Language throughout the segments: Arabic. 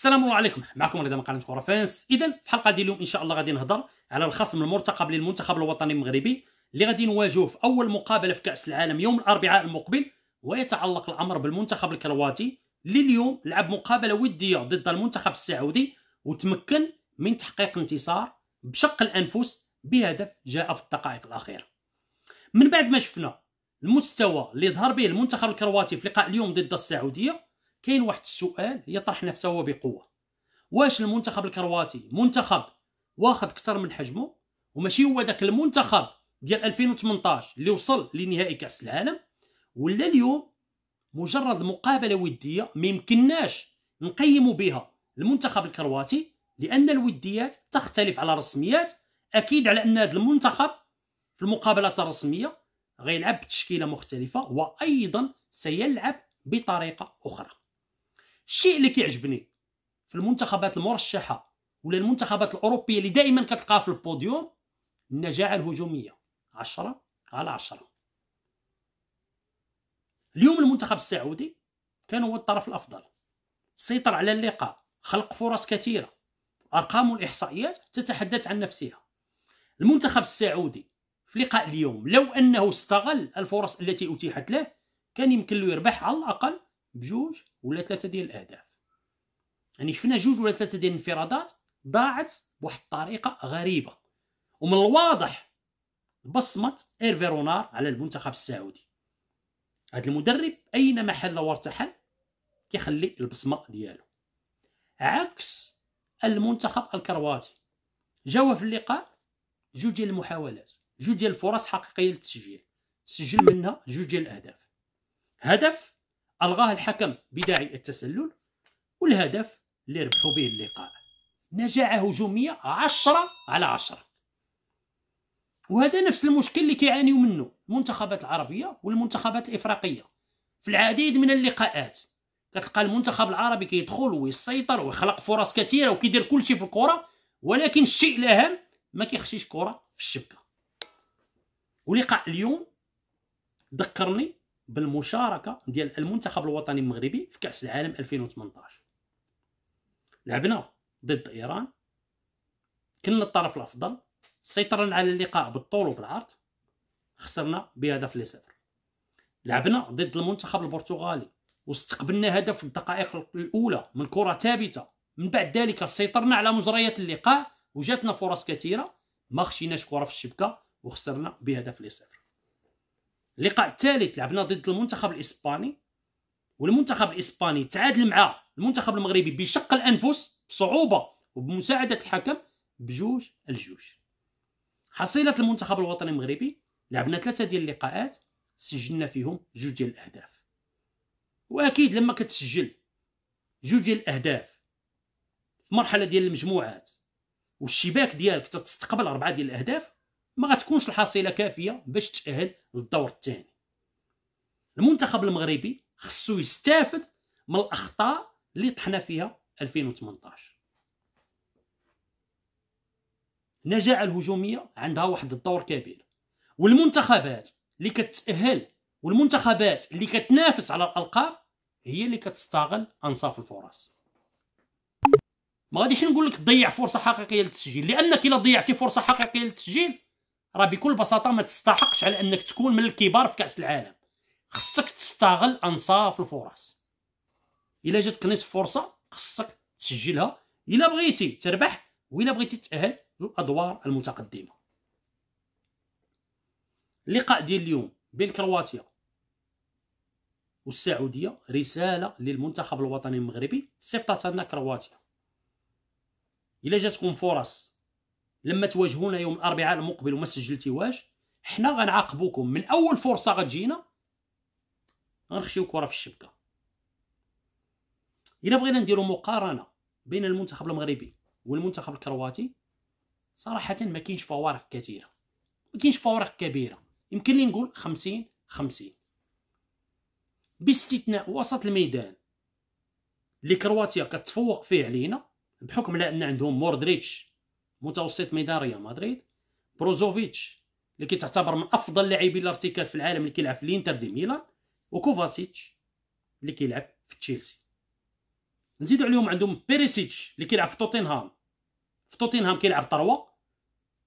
السلام عليكم معكم رضا من قناه كره فانس اذا في الحلقه ديال اليوم ان شاء الله غادي نهضر على الخصم المرتقب للمنتخب الوطني المغربي اللي غادي نواجهه في اول مقابله في كاس العالم يوم الاربعاء المقبل ويتعلق الامر بالمنتخب الكرواتي اللي اليوم لعب مقابله وديه ضد المنتخب السعودي وتمكن من تحقيق انتصار بشق الانفس بهدف جاء في الدقائق الاخيره من بعد ما شفنا المستوى اللي ظهر به المنتخب الكرواتي في لقاء اليوم ضد السعوديه كاين واحد السؤال يطرح نفسه هو بقوه واش المنتخب الكرواتي منتخب واخد اكثر من حجمه وماشي هو ذاك المنتخب ديال 2018 اللي وصل لنهائي كاس العالم ولا اليوم مجرد مقابله وديه ما يمكنناش نقيموا بها المنتخب الكرواتي لان الوديات تختلف على الرسميات اكيد على ان هذا المنتخب في المقابلات الرسميه غيلعب بتشكيله مختلفه وايضا سيلعب بطريقه اخرى الشيء اللي كيعجبني في المنتخبات المرشحه ولا المنتخبات الاوروبيه اللي دائما كتلقاها في البوديوم النجاعه الهجوميه 10 على 10 اليوم المنتخب السعودي كان هو الطرف الافضل سيطر على اللقاء خلق فرص كثيره ارقام الاحصائيات تتحدث عن نفسها المنتخب السعودي في لقاء اليوم لو انه استغل الفرص التي اتيحت له كان يمكن له يربح على الاقل بجوج ولا ثلاثه ديال الاهداف يعني شفنا جوج ولا ثلاثه ديال الانفرادات ضاعت بواحد الطريقه غريبه ومن الواضح بصمه ايرفي رونار على المنتخب السعودي هذا المدرب اينما حل وارتحل كيخلي البصمه ديالو عكس المنتخب الكرواتي جاوا في اللقاء جوج ديال المحاولات جوج ديال الفرص حقيقيه للتسجيل سجل منها جوج ديال الاهداف هدف الغاه الحكم بداعي التسلل والهدف اللي ربحوا به اللقاء نجاعه هجوميه 10 على 10 وهذا نفس المشكل اللي كيعانيو منه المنتخبات العربيه والمنتخبات الافريقيه في العديد من اللقاءات كتلقى المنتخب العربي كيدخل ويسيطر ويخلق فرص كثيره وكيدير كلشي في الكره ولكن الشيء الاهم ما كيخشيش كره في الشبكه ولقاء اليوم ذكرني بالمشاركه ديال المنتخب الوطني المغربي في كاس العالم 2018 لعبنا ضد ايران كنا الطرف الافضل سيطرنا على اللقاء بالطول وبالعرض خسرنا بهدف لصفر لعبنا ضد المنتخب البرتغالي واستقبلنا هدف في الدقائق الاولى من كره ثابته من بعد ذلك سيطرنا على مجريات اللقاء وجاتنا فرص كثيره ما خشيناش كره في الشبكه وخسرنا بهدف لصفر اللقاء الثالث لعبنا ضد المنتخب الاسباني والمنتخب الاسباني تعادل مع المنتخب المغربي بشق الانفس بصعوبه وبمساعده الحكم بجوج الجوج حصيله المنتخب الوطني المغربي لعبنا ثلاثه ديال اللقاءات سجلنا فيهم جوج ديال الاهداف واكيد لما كتسجل جوج ديال الاهداف في مرحله ديال المجموعات والشباك ديالك تستقبل اربعه ديال الاهداف ما غتكونش الحصيله كافيه باش تاهل للدور الثاني المنتخب المغربي خصو يستافد من الاخطاء اللي طحنا فيها 2018 النجاعه الهجوميه عندها واحد الدور كبير والمنتخبات اللي كتاهل والمنتخبات اللي كتنافس على الالقاب هي اللي كتستغل انصاف الفرص ما غاديش نقول لك ضيع فرصه حقيقيه للتسجيل لانك الا ضيعتي فرصه حقيقيه للتسجيل راه بكل بساطه ما تستحقش على انك تكون من الكبار في كاس العالم خصك تستغل انصاف الفرص الا جاتك نصف فرصه خصك تسجلها الا بغيتي تربح والا بغيتي تأهل للادوار المتقدمه اللقاء ديال اليوم بين كرواتيا والسعوديه رساله للمنتخب الوطني المغربي صيفطتها لنا كرواتيا الا جاتكم فرص لما تواجهونا يوم الاربعاء المقبل وما سجلتيواش حنا غنعاقبوكم من اول فرصه غتجينا غنخشيو كره في الشبكه الا بغينا نديرو مقارنه بين المنتخب المغربي والمنتخب الكرواتي صراحه ما كاينش فوارق كثيره ما كاينش فوارق كبيره يمكن لي نقول 50 50 باستثناء وسط الميدان اللي كرواتيا كتفوق فيه علينا بحكم على ان عندهم موردريتش متوسط ميدان ريال مدريد بروزوفيتش اللي كتعتبر من افضل لاعبين الارتكاز في العالم اللي كيلعب في الانتر دي ميلان وكوفاتيتش اللي كيلعب في تشيلسي نزيدوا عليهم عندهم بيريسيتش اللي كيلعب في توتنهام في توتنهام كيلعب طروه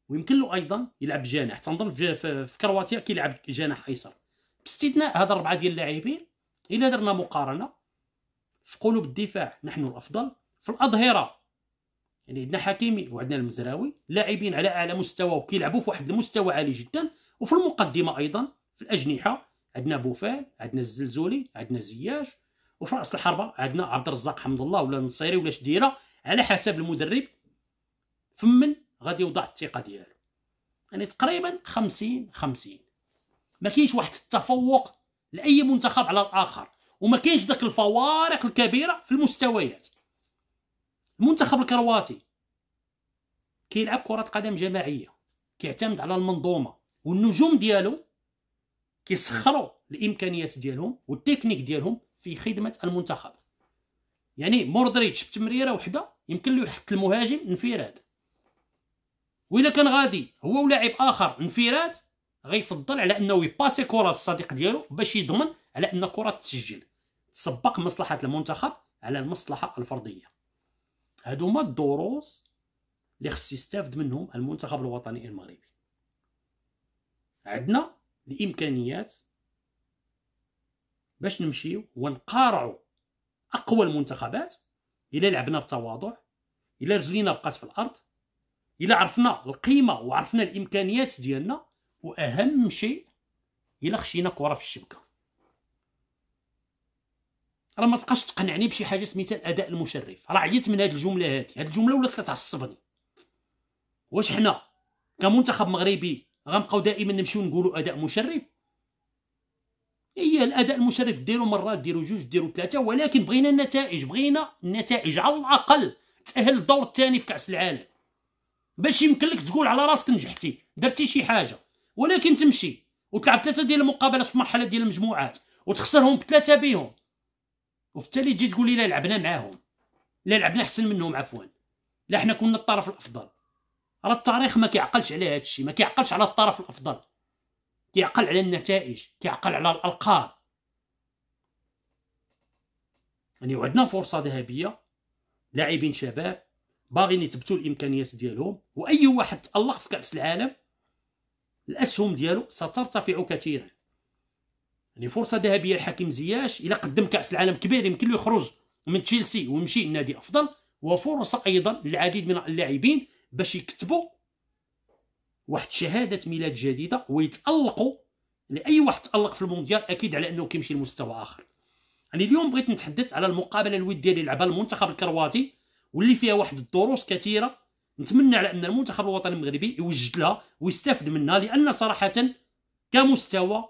ويمكن له ايضا يلعب جناح تنظن في كرواتيا كيلعب جناح ايسر باستثناء هذا الاربعه ديال اللاعبين الا درنا مقارنه في قلوب الدفاع نحن الافضل في الاظهره يعني عندنا حكيمي وعندنا المزراوي لاعبين على اعلى مستوى وكيلعبوا في واحد المستوى عالي جدا وفي المقدمه ايضا في الاجنحه عندنا بوفال عندنا الزلزولي عندنا زياش وفي راس الحربه عندنا عبد الرزاق حمد الله ولا النصيري ولا شديره على حسب المدرب فمن غادي يوضع الثقه ديالو يعني تقريبا 50 50 ما كاينش واحد التفوق لاي منتخب على الاخر وما كاينش داك الفوارق الكبيره في المستويات المنتخب الكرواتي كيلعب كره قدم جماعيه كيعتمد على المنظومه والنجوم ديالو كيسخروا الامكانيات ديالهم والتكنيك ديالهم في خدمه المنتخب يعني مودريتش بتمريره وحده يمكن له يحط المهاجم انفراد وإلا كان غادي هو ولاعب اخر انفراد غيفضل على انه يباسي كره للصديق ديالو باش يضمن على ان الكره تسجل تسبق مصلحه المنتخب على المصلحه الفرديه هادو الدروس اللي خص يستافد منهم المنتخب الوطني المغربي عندنا الامكانيات باش نمشيو ونقارعوا اقوى المنتخبات الا لعبنا بتواضع الا رجلينا بقات في الارض الا عرفنا القيمه وعرفنا الامكانيات ديالنا واهم شيء الا خشينا كره في الشبكه راه ما تبقاش تقنعني بشي حاجه سميتها الاداء المشرف راه عييت من هذه الجمله هذه هذه الجمله ولات كتعصبني واش حنا كمنتخب مغربي غنبقاو دائما نمشيو نقولوا اداء مشرف هي الاداء المشرف ديروا مره ديروا جوج ديروا ثلاثه ولكن بغينا النتائج بغينا النتائج على الاقل تاهل الدور الثاني في كاس العالم باش يمكن لك تقول على راسك نجحتي درتي شي حاجه ولكن تمشي وتلعب ثلاثه ديال المقابلات في مرحله ديال المجموعات وتخسرهم بثلاثه بيهم وفي التالي تجي تقول لي لا لعبنا معاهم لا لعبنا احسن منهم عفوا لا حنا كنا الطرف الافضل راه التاريخ ما كيعقلش على هذا الشيء ما كيعقلش على الطرف الافضل كيعقل على النتائج كيعقل على الالقاب يعني وعندنا فرصه ذهبيه لاعبين شباب باغيين يثبتوا الامكانيات ديالهم واي واحد تالق في كاس العالم الاسهم ديالو سترتفع كثيرا يعني فرصه ذهبيه لحكيم زياش الا قدم كاس العالم كبير يمكن له يخرج من تشيلسي ويمشي لنادي افضل وفرصه ايضا للعديد من اللاعبين باش يكتبوا واحد شهاده ميلاد جديده ويتالقوا لاي واحد تالق في المونديال اكيد على انه كيمشي لمستوى اخر يعني اليوم بغيت نتحدث على المقابله الوديه اللي لعبها المنتخب الكرواتي واللي فيها واحد الدروس كثيره نتمنى على ان المنتخب الوطني المغربي يوجد لها ويستافد منها لان صراحه كمستوى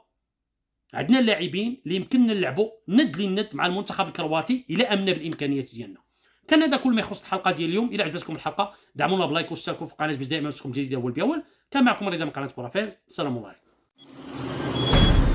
عندنا اللاعبين اللي يمكننا نلعبوا ند للند مع المنتخب الكرواتي الى امنا بالامكانيات ديالنا كان هذا كل ما يخص الحلقه ديال اليوم الى عجبتكم الحلقه دعمونا بلايك واشتركوا في القناه باش دائما يوصلكم جديد اول باول كان معكم رضا من قناه كره السلام عليكم